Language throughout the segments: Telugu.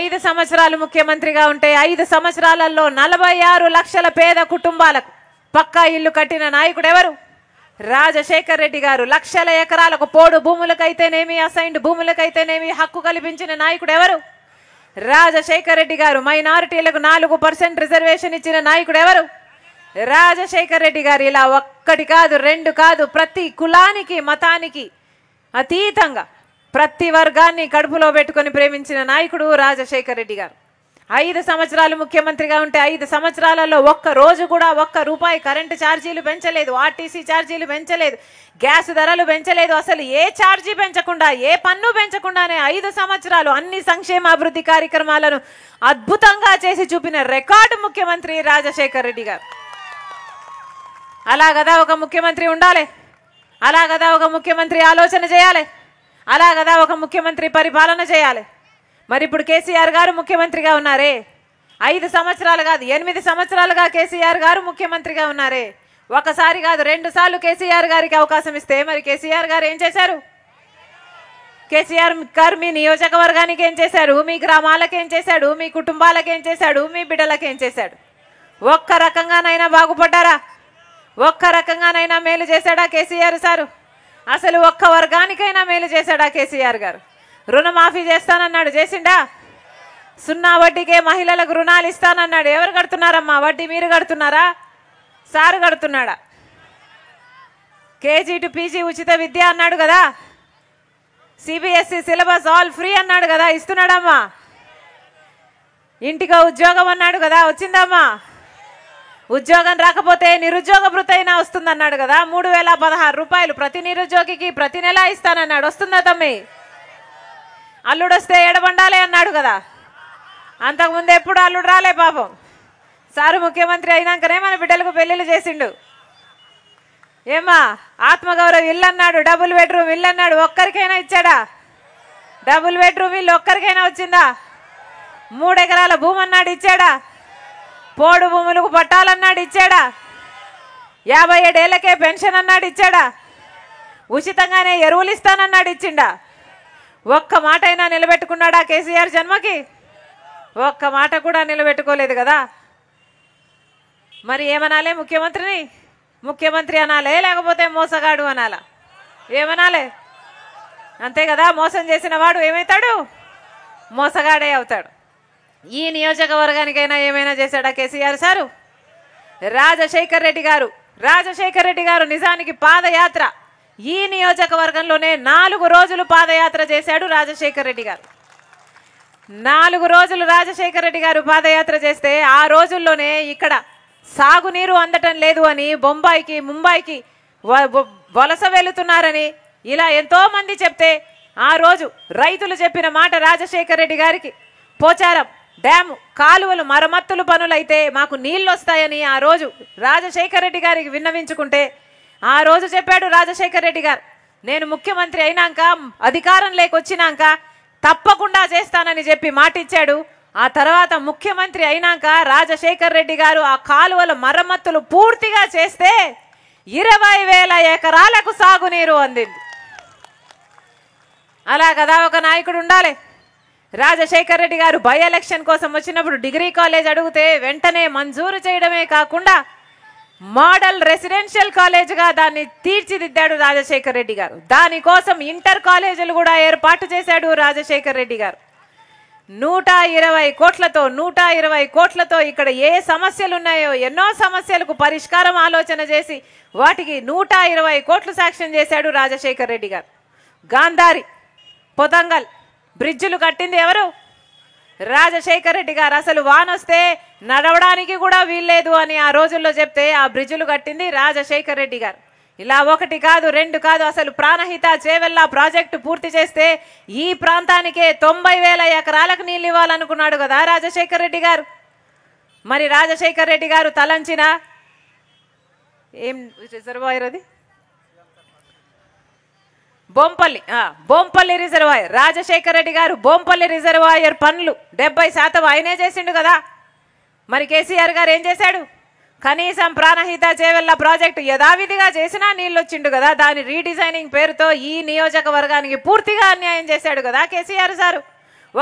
ఐదు సంవత్సరాలు ముఖ్యమంత్రిగా ఉంటే ఐదు సంవత్సరాలలో నలభై ఆరు లక్షల పేద కుటుంబాలకు పక్కా ఇల్లు కట్టిన నాయకుడు ఎవరు రాజశేఖర్ రెడ్డి గారు లక్షల ఎకరాలకు పోడు భూములకైతేనేమి అసైన్డ్ భూములకైతేనేమి హక్కు కల్పించిన నాయకుడు ఎవరు రాజశేఖర్ రెడ్డి గారు మైనారిటీలకు నాలుగు పర్సెంట్ రిజర్వేషన్ ఇచ్చిన నాయకుడు ఎవరు రాజశేఖర్ రెడ్డి గారు ఇలా ఒక్కటి కాదు రెండు కాదు ప్రతి కులానికి మతానికి అతీతంగా ప్రతి వర్గాన్ని కడుపులో పెట్టుకొని ప్రేమించిన నాయకుడు రాజశేఖర్ రెడ్డి గారు ఐదు సంవత్సరాలు ముఖ్యమంత్రిగా ఉంటే ఐదు సంవత్సరాలలో ఒక్క రోజు కూడా ఒక్క రూపాయి కరెంటు ఛార్జీలు పెంచలేదు ఆర్టీసీ ఛార్జీలు పెంచలేదు గ్యాస్ ధరలు పెంచలేదు అసలు ఏ ఛార్జీ పెంచకుండా ఏ పన్ను పెంచకుండానే ఐదు సంవత్సరాలు అన్ని సంక్షేమాభివృద్ధి కార్యక్రమాలను అద్భుతంగా చేసి చూపిన రికార్డు ముఖ్యమంత్రి రాజశేఖర్ రెడ్డి గారు అలా కదా ఒక ముఖ్యమంత్రి ఉండాలి అలా కదా ఒక ముఖ్యమంత్రి ఆలోచన చేయాలి అలా కదా ఒక ముఖ్యమంత్రి పరిపాలన చేయాలి మరి ఇప్పుడు కేసీఆర్ గారు ముఖ్యమంత్రిగా ఉన్నారే ఐదు సంవత్సరాలు కాదు ఎనిమిది సంవత్సరాలుగా కేసీఆర్ గారు ముఖ్యమంత్రిగా ఉన్నారే ఒకసారి కాదు రెండు సార్లు కేసీఆర్ గారికి అవకాశం ఇస్తే మరి కేసీఆర్ గారు ఏం చేశారు కేసీఆర్ గారు మీ నియోజకవర్గానికి ఏం చేశారు మీ గ్రామాలకు ఏం చేశాడు మీ కుటుంబాలకు ఏం చేశాడు మీ బిడ్డలకు ఏం చేశాడు ఒక్క రకంగానైనా బాగుపడ్డారా ఒక్క రకంగానైనా మేలు చేశాడా కేసీఆర్ సారు అసలు ఒక్క వర్గానికైనా మేలు చేశాడా కేసీఆర్ గారు రుణమాఫీ చేస్తానన్నాడు చేసిండా సున్నా వడ్డీకే మహిళలకు రుణాలు ఇస్తానన్నాడు ఎవరు కడుతున్నారమ్మా వడ్డీ మీరు కడుతున్నారా సారు కడుతున్నాడా కేజీ టు పీజీ ఉచిత విద్య అన్నాడు కదా సిబిఎస్ఈ సిలబస్ ఆల్ ఫ్రీ అన్నాడు కదా ఇస్తున్నాడమ్మా ఇంటికో ఉద్యోగం అన్నాడు కదా వచ్చిందమ్మా ఉద్యోగం రాకపోతే నిరుద్యోగ భృతైనా వస్తుందన్నాడు కదా మూడు వేల పదహారు రూపాయలు ప్రతి నిరుద్యోగికి ప్రతి నెలా ఇస్తానన్నాడు వస్తుందా తమ్మి అల్లుడొస్తే ఏడబండాలి అన్నాడు కదా అంతకుముందు ఎప్పుడు అల్లుడు రాలే పాపం సారు ముఖ్యమంత్రి అయినాకనే మన బిడ్డలకు పెళ్లిళ్ళు చేసిండు ఏమా ఆత్మగౌరవ ఇల్లు అన్నాడు డబుల్ బెడ్రూమ్ ఇల్లు అన్నాడు ఒక్కరికైనా ఇచ్చాడా డబుల్ బెడ్రూమ్ ఇల్లు ఒక్కరికైనా వచ్చిందా మూడెకరాల భూమన్నాడు భూమి అన్నాడు ఇచ్చాడా పోడు భూములకు పట్టాలన్నాడు ఇచ్చాడా యాభై ఏడేళ్లకే పెన్షన్ అన్నాడు ఇచ్చాడా ఉచితంగానే ఎరువులు ఇస్తానన్నాడు ఇచ్చిండా ఒక్క మాట అయినా నిలబెట్టుకున్నాడా కేసీఆర్ జన్మకి ఒక్క మాట కూడా నిలబెట్టుకోలేదు కదా మరి ఏమనాలే ముఖ్యమంత్రిని ముఖ్యమంత్రి అనాలే లేకపోతే మోసగాడు అనాలా ఏమనాలే అంతే కదా మోసం చేసిన వాడు ఏమవుతాడు మోసగాడే అవుతాడు ఈ నియోజకవర్గానికైనా ఏమైనా చేశాడా కేసీఆర్ సారు రాజశేఖర్ రెడ్డి గారు రాజశేఖర్ రెడ్డి గారు నిజానికి పాదయాత్ర ఈ నియోజకవర్గంలోనే నాలుగు రోజులు పాదయాత్ర చేశాడు రాజశేఖర్ రెడ్డి గారు నాలుగు రోజులు రాజశేఖర్ రెడ్డి గారు పాదయాత్ర చేస్తే ఆ రోజుల్లోనే ఇక్కడ సాగునీరు అందటం లేదు అని బొంబాయికి ముంబైకి వలస వెళుతున్నారని ఇలా ఎంతోమంది చెప్తే ఆ రోజు రైతులు చెప్పిన మాట రాజశేఖర్ రెడ్డి గారికి పోచారం డ్యాము కాలువలు మరమ్మత్తులు పనులైతే మాకు నీళ్ళు వస్తాయని ఆ రోజు రాజశేఖర రెడ్డి గారికి విన్నవించుకుంటే ఆ రోజు చెప్పాడు రాజశేఖర రెడ్డి గారు నేను ముఖ్యమంత్రి అయినాక అధికారం లేకొచ్చినాక తప్పకుండా చేస్తానని చెప్పి మాటిచ్చాడు ఆ తర్వాత ముఖ్యమంత్రి అయినాక రాజశేఖర్ రెడ్డి గారు ఆ కాలువల మరమ్మత్తులు పూర్తిగా చేస్తే ఇరవై వేల ఎకరాలకు సాగునీరు అందింది అలా కదా ఒక నాయకుడు ఉండాలి రాజశేఖర్ రెడ్డి గారు బై ఎలక్షన్ కోసం వచ్చినప్పుడు డిగ్రీ కాలేజ్ అడిగితే వెంటనే మంజూరు చేయడమే కాకుండా మోడల్ రెసిడెన్షియల్ కాలేజ్గా దాన్ని తీర్చిదిద్దాడు రాజశేఖర్ రెడ్డి గారు దానికోసం ఇంటర్ కాలేజీలు కూడా ఏర్పాటు చేశాడు రాజశేఖర్ రెడ్డి గారు నూట ఇరవై కోట్లతో నూట ఇరవై కోట్లతో ఇక్కడ ఏ సమస్యలు ఉన్నాయో ఎన్నో సమస్యలకు పరిష్కారం ఆలోచన చేసి వాటికి నూట ఇరవై కోట్లు సాక్ష్యం చేశాడు రాజశేఖర్ రెడ్డి గారు గాంధారి పొతంగల్ బ్రిడ్జ్లు కట్టింది ఎవరు రాజశేఖర్ రెడ్డి గారు అసలు వానొస్తే నడవడానికి కూడా వీల్లేదు అని ఆ రోజుల్లో చెప్తే ఆ బ్రిడ్జిలు కట్టింది రాజశేఖర్ రెడ్డి గారు ఇలా ఒకటి కాదు రెండు కాదు అసలు ప్రాణహిత చేవెల్లా ప్రాజెక్టు పూర్తి చేస్తే ఈ ప్రాంతానికే తొంభై వేల ఎకరాలకు నీళ్ళు ఇవ్వాలనుకున్నాడు కదా రాజశేఖర్ రెడ్డి గారు మరి రాజశేఖర్ రెడ్డి గారు తలంచిన ఏం రిజర్వాయర్ అది బొంపల్లి బొంపల్లి రిజర్వాయర్ రాజశేఖర రెడ్డి గారు బొంపల్లి రిజర్వాయర్ పనులు డెబ్బై శాతం ఆయనే చేసిండు కదా మరి కేసీఆర్ గారు ఏం చేశాడు కనీసం ప్రాణహిత చేవెళ్ళ ప్రాజెక్టు యథావిధిగా చేసినా నీళ్ళు వచ్చిండు కదా దాని రీడిజైనింగ్ పేరుతో ఈ నియోజకవర్గానికి పూర్తిగా అన్యాయం చేశాడు కదా కేసీఆర్ సారు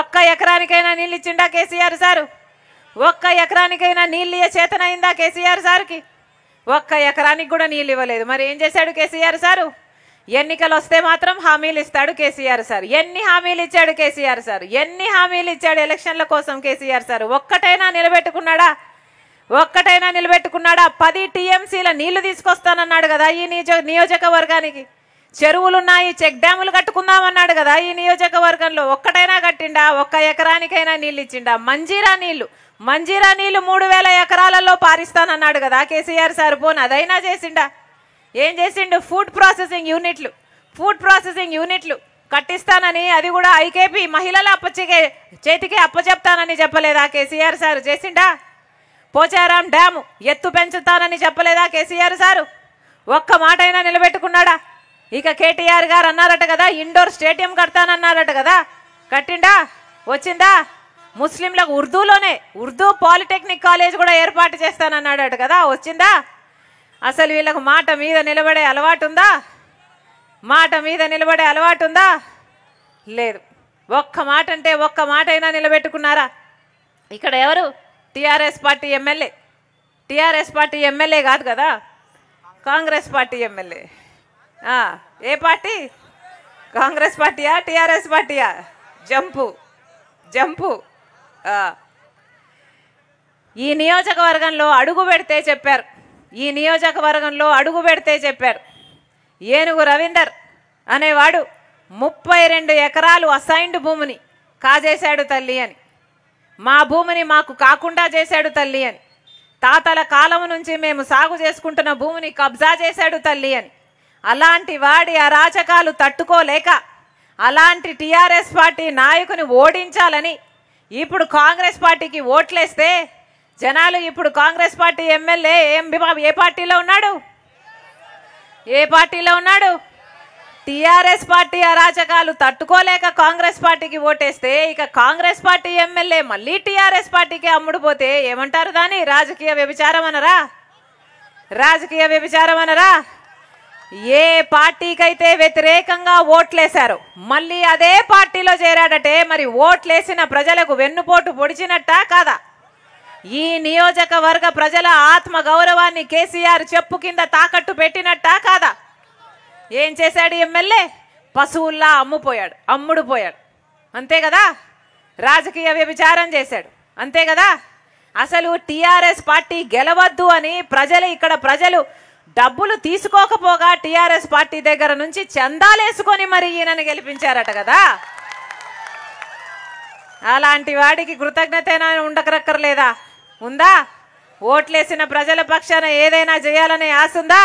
ఒక్క ఎకరానికైనా నీళ్ళు ఇచ్చిండా కేసీఆర్ సారు ఒక్క ఎకరానికైనా నీళ్ళు ఇయ్య చేతనైందా కేసీఆర్ సార్కి ఒక్క ఎకరానికి కూడా నీళ్ళు ఇవ్వలేదు మరి ఏం చేశాడు కేసీఆర్ సారు ఎన్నికలు వస్తే మాత్రం హామీలు ఇస్తాడు కేసీఆర్ సార్ ఎన్ని హామీలు ఇచ్చాడు కేసీఆర్ సార్ ఎన్ని హామీలు ఇచ్చాడు ఎలక్షన్ల కోసం కేసీఆర్ సార్ ఒక్కటైనా నిలబెట్టుకున్నాడా ఒక్కటైనా నిలబెట్టుకున్నాడా పది టీఎంసీల నీళ్లు తీసుకొస్తానన్నాడు కదా ఈ నియోజక నియోజకవర్గానికి చెరువులున్నాయి చెక్ డ్యాములు కట్టుకుందామన్నాడు కదా ఈ నియోజకవర్గంలో ఒక్కటైనా కట్టిండా ఒక్క ఎకరానికైనా నీళ్ళు ఇచ్చిండా మంజీరా నీళ్లు మంజీరా నీళ్లు మూడు వేల ఎకరాలలో పారిస్తానన్నాడు కదా కేసీఆర్ సార్ పోన్ అదైనా చేసిండా ఏం చేసిండు ఫుడ్ ప్రాసెసింగ్ యూనిట్లు ఫుడ్ ప్రాసెసింగ్ యూనిట్లు కట్టిస్తానని అది కూడా ఐకేపీ మహిళల అప్పచెకే చేతికే అప్పచెప్తానని చెప్పలేదా కేసీఆర్ సారు చేసిండా పోచారాం డ్యాము ఎత్తు పెంచుతానని చెప్పలేదా కేసీఆర్ సారు ఒక్క మాట అయినా నిలబెట్టుకున్నాడా ఇక కేటీఆర్ గారు అన్నారట కదా ఇండోర్ స్టేడియం కడతానన్నారట కదా కట్టిండా వచ్చిందా ముస్లింలకు ఉర్దూలోనే ఉర్దూ పాలిటెక్నిక్ కాలేజ్ కూడా ఏర్పాటు చేస్తానన్నాడట కదా వచ్చిందా అసలు వీళ్ళకు మాట మీద నిలబడే అలవాటు ఉందా మాట మీద నిలబడే అలవాటు ఉందా లేదు ఒక్క మాట అంటే ఒక్క మాట అయినా నిలబెట్టుకున్నారా ఇక్కడ ఎవరు TRS party MLA TRS party MLA కాదు కదా కాంగ్రెస్ పార్టీ ఎమ్మెల్యే ఏ పార్టీ కాంగ్రెస్ పార్టీయా టీఆర్ఎస్ పార్టీయా జంపు జంపు ఈ నియోజకవర్గంలో అడుగు పెడితే చెప్పారు ఈ నియోజకవర్గంలో అడుగు పెడితే చెప్పారు ఏనుగు రవీందర్ అనేవాడు ముప్పై రెండు ఎకరాలు అసైన్డ్ భూమిని కాజేశాడు తల్లి అని మా భూమిని మాకు కాకుండా చేశాడు తల్లి అని తాతల కాలం నుంచి మేము సాగు చేసుకుంటున్న భూమిని కబ్జా చేశాడు తల్లి అని అలాంటి వాడి అరాచకాలు తట్టుకోలేక అలాంటి టీఆర్ఎస్ పార్టీ నాయకుని ఓడించాలని ఇప్పుడు కాంగ్రెస్ పార్టీకి ఓట్లేస్తే జనాలు ఇప్పుడు కాంగ్రెస్ పార్టీ ఎమ్మెల్యే ఏం ఏ పార్టీలో ఉన్నాడు ఏ పార్టీలో ఉన్నాడు టీఆర్ఎస్ పార్టీ అరాచకాలు తట్టుకోలేక కాంగ్రెస్ పార్టీకి ఓటేస్తే ఇక కాంగ్రెస్ పార్టీ ఎమ్మెల్యే మళ్ళీ టీఆర్ఎస్ పార్టీకి అమ్ముడుపోతే ఏమంటారు దాని రాజకీయ వ్యభిచారం అనరా రాజకీయ వ్యభిచారం అనరా ఏ పార్టీకైతే వ్యతిరేకంగా ఓట్లేశారు మళ్ళీ అదే పార్టీలో చేరాడటే మరి ఓట్లేసిన ప్రజలకు వెన్నుపోటు పొడిచినట్టా కాదా ఈ నియోజకవర్గ ప్రజల ఆత్మ గౌరవాన్ని కేసీఆర్ చెప్పు కింద తాకట్టు పెట్టినట్టా కాదా ఏం చేశాడు ఎమ్మెల్యే పశువుల్లా అమ్ముపోయాడు అమ్ముడు పోయాడు అంతే కదా రాజకీయ వ్యభిచారం చేశాడు అంతే కదా అసలు టీఆర్ఎస్ పార్టీ గెలవద్దు అని ప్రజలు ఇక్కడ ప్రజలు డబ్బులు తీసుకోకపోగా టీఆర్ఎస్ పార్టీ దగ్గర నుంచి చందాలేసుకొని మరి ఈయనను గెలిపించారట కదా అలాంటి వాడికి కృతజ్ఞత ఉండకరక్కర్లేదా ఉందా ఓట్లేసిన ప్రజల పక్షాన ఏదైనా చేయాలనే ఆశ ఉందా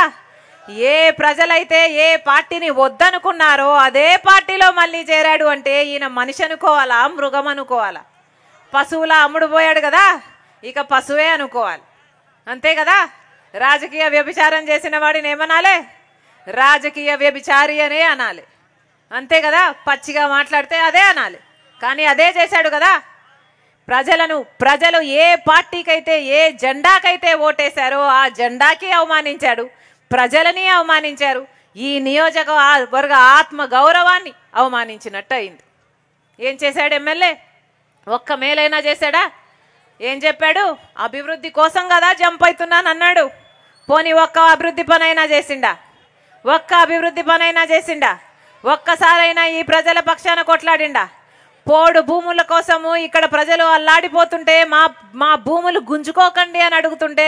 ఏ ప్రజలైతే ఏ పార్టీని వద్దనుకున్నారో అదే పార్టీలో మళ్ళీ చేరాడు అంటే ఈయన మనిషి అనుకోవాలా మృగం అనుకోవాలా పశువులా అమ్ముడుపోయాడు కదా ఇక పశువే అనుకోవాలి అంతే కదా రాజకీయ వ్యభిచారం చేసిన వాడిని ఏమనాలి రాజకీయ వ్యభిచారి అనే అనాలి అంతే కదా పచ్చిగా మాట్లాడితే అదే అనాలి కానీ అదే చేశాడు కదా ప్రజలను ప్రజలు ఏ పార్టీకైతే ఏ జెండాకైతే ఓటేశారో ఆ జెండాకి అవమానించాడు ప్రజలని అవమానించారు ఈ నియోజక వర్గ ఆత్మ గౌరవాన్ని అవమానించినట్టు అయింది ఏం చేశాడు ఎమ్మెల్యే ఒక్క మేలైనా చేశాడా ఏం చెప్పాడు అభివృద్ధి కోసం కదా జంప్ అవుతున్నాను అన్నాడు పోనీ ఒక్క అభివృద్ధి పనైనా చేసిండా ఒక్క అభివృద్ధి పనైనా చేసిండా ఒక్కసారైనా ఈ ప్రజల పక్షాన కొట్లాడిండా పోడు భూముల కోసము ఇక్కడ ప్రజలు అల్లాడిపోతుంటే మా మా భూములు గుంజుకోకండి అని అడుగుతుంటే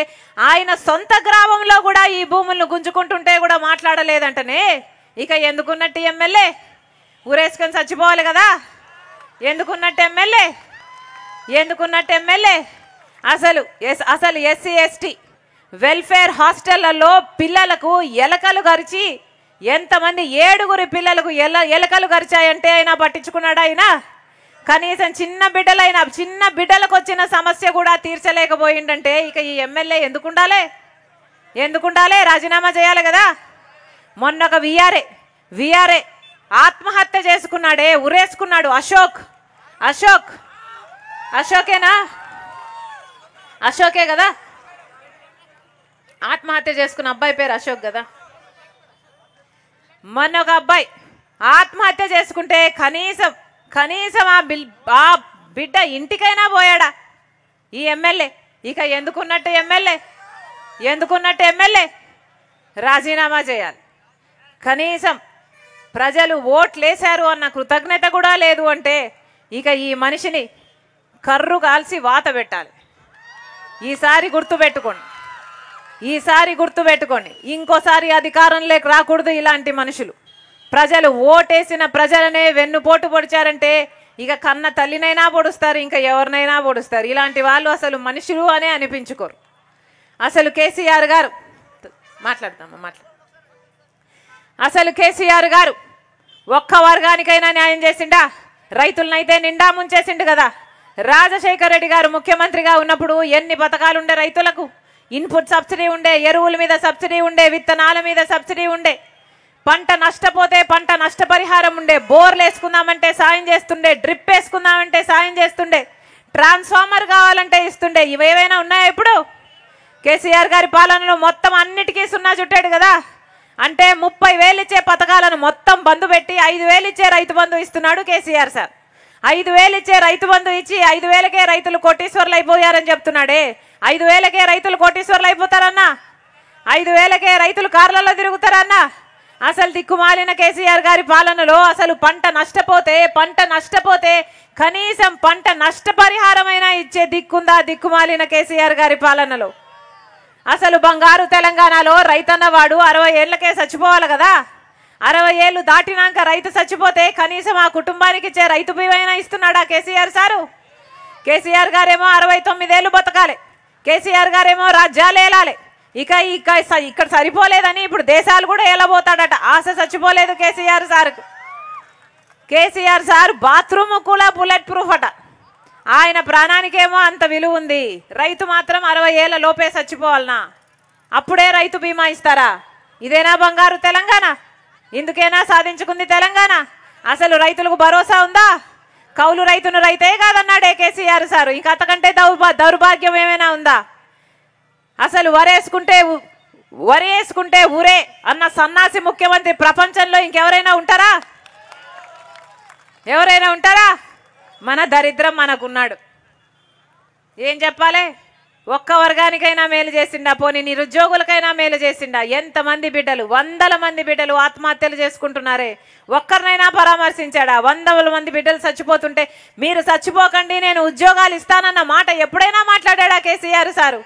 ఆయన సొంత గ్రామంలో కూడా ఈ భూములను గుంజుకుంటుంటే కూడా మాట్లాడలేదంటనే ఇక ఎందుకున్నట్టు ఎమ్మెల్యే ఊరేసుకొని చచ్చిపోవాలి కదా ఎందుకున్నట్టు ఎమ్మెల్యే ఎందుకున్నట్టు ఎమ్మెల్యే అసలు ఎస్ అసలు ఎస్సీ ఎస్టీ వెల్ఫేర్ హాస్టళ్లలో పిల్లలకు ఎలకలు గరిచి ఎంతమంది ఏడుగురి పిల్లలకు ఎల ఎలకలు గరిచాయంటే అయినా పట్టించుకున్నాడా అయినా కనీసం చిన్న బిడ్డలైన చిన్న బిడ్డలకు వచ్చిన సమస్య కూడా తీర్చలేకపోయిందంటే ఇక ఈ ఎమ్మెల్యే ఎందుకు ఉండాలి ఎందుకు ఉండాలి రాజీనామా చేయాలి కదా మొన్న ఒక విఆర్ఏ విఆర్ఏ ఆత్మహత్య చేసుకున్నాడే ఉరేసుకున్నాడు అశోక్ అశోక్ అశోకేనా అశోకే కదా ఆత్మహత్య చేసుకున్న అబ్బాయి పేరు అశోక్ కదా మొన్న ఒక అబ్బాయి ఆత్మహత్య చేసుకుంటే కనీసం కనీసం ఆ బిల్ ఆ బిడ్డ ఇంటికైనా పోయాడా ఈ ఎమ్మెల్యే ఇక ఎందుకున్నట్టు ఎమ్మెల్యే ఎందుకున్నట్టు ఎమ్మెల్యే రాజీనామా చేయాలి కనీసం ప్రజలు ఓట్లేశారు అన్న కృతజ్ఞత కూడా లేదు అంటే ఇక ఈ మనిషిని కర్రు కాల్చి వాత పెట్టాలి ఈసారి గుర్తుపెట్టుకోండి ఈసారి గుర్తుపెట్టుకోండి ఇంకోసారి అధికారంలోకి రాకూడదు ఇలాంటి మనుషులు ప్రజలు ఓటేసిన ప్రజలనే వెన్నుపోటు పొడిచారంటే ఇక కన్న తల్లినైనా పొడుస్తారు ఇంకా ఎవరినైనా పొడుస్తారు ఇలాంటి వాళ్ళు అసలు మనుషులు అనే అనిపించుకోరు అసలు కేసీఆర్ గారు మాట్లాడతాము మాట్లా అసలు కేసీఆర్ గారు ఒక్క వర్గానికైనా న్యాయం చేసిండా రైతులనైతే నిండా ముంచేసిండు కదా రాజశేఖర రెడ్డి గారు ముఖ్యమంత్రిగా ఉన్నప్పుడు ఎన్ని పథకాలు ఉండే రైతులకు ఇన్పుట్ సబ్సిడీ ఉండే ఎరువుల మీద సబ్సిడీ ఉండే విత్తనాల మీద సబ్సిడీ ఉండే పంట నష్టపోతే పంట నష్టపరిహారం ఉండే బోర్లు వేసుకుందామంటే సాయం చేస్తుండే డ్రిప్ వేసుకుందామంటే సాయం చేస్తుండే ట్రాన్స్ఫార్మర్ కావాలంటే ఇస్తుండే ఇవేవైనా ఉన్నాయా ఇప్పుడు కేసీఆర్ గారి పాలనలో మొత్తం అన్నిటికీ సున్నా చుట్టాడు కదా అంటే ముప్పై వేలు ఇచ్చే పథకాలను మొత్తం బంధు పెట్టి ఐదు వేలు ఇచ్చే రైతు బంధు ఇస్తున్నాడు కేసీఆర్ సార్ ఐదు వేలు ఇచ్చే రైతు బంధు ఇచ్చి ఐదు వేలకే రైతులు కోటీశ్వర్లు అయిపోయారని చెప్తున్నాడే ఐదు వేలకే రైతులు కోటీశ్వర్లు అయిపోతారన్నా ఐదు వేలకే రైతులు కార్లలో తిరుగుతారన్నా అసలు దిక్కుమాలిన కేసీఆర్ గారి పాలనలో అసలు పంట నష్టపోతే పంట నష్టపోతే కనీసం పంట నష్టపరిహారమైనా ఇచ్చే దిక్కుందా దిక్కుమాలిన కేసీఆర్ గారి పాలనలో అసలు బంగారు తెలంగాణలో రైతన్నవాడు అరవై ఏళ్ళకే చచ్చిపోవాలి కదా అరవై ఏళ్ళు దాటినాక రైతు చచ్చిపోతే కనీసం ఆ కుటుంబానికి ఇచ్చే రైతు బీమైనా ఇస్తున్నాడా కేసీఆర్ సారు కేసీఆర్ గారేమో అరవై తొమ్మిదేళ్ళు బతకాలి కేసీఆర్ గారేమో రాజ్యాలు ఏలాలి ఇక ఇక ఇక్కడ సరిపోలేదని ఇప్పుడు దేశాలు కూడా వెళ్ళబోతాడట ఆశ చచ్చిపోలేదు KCR sir KCR sir bathroom కూడా బుల్లెట్ ప్రూఫ్ అట ఆయన ప్రాణానికేమో అంత విలువ ఉంది రైతు మాత్రం అరవై ఏళ్ళ లోపే చచ్చిపోవాలనా అప్పుడే రైతు బీమా ఇస్తారా ఇదేనా బంగారు తెలంగాణ ఇందుకేనా సాధించుకుంది తెలంగాణ అసలు రైతులకు భరోసా ఉందా కౌలు రైతును రైతే కాదన్నాడే కేసీఆర్ సారు ఇంకా అంతకంటే దౌర్భా దౌర్భాగ్యం ఏమైనా ఉందా అసలు వరేసుకుంటే వరేసుకుంటే ఊరే అన్న సన్నాసి ముఖ్యమంత్రి ప్రపంచంలో ఇంకెవరైనా ఉంటారా ఎవరైనా ఉంటారా మన దరిద్రం మనకున్నాడు ఏం చెప్పాలి ఒక్క వర్గానికైనా మేలు చేసిండా పోనీ నిరుద్యోగులకైనా మేలు చేసిండా ఎంతమంది బిడ్డలు వందల మంది బిడ్డలు ఆత్మహత్యలు చేసుకుంటున్నారే ఒక్కరినైనా పరామర్శించాడా వందల మంది బిడ్డలు చచ్చిపోతుంటే మీరు చచ్చిపోకండి నేను ఉద్యోగాలు ఇస్తానన్న మాట ఎప్పుడైనా మాట్లాడాడా కేసీఆర్ సారు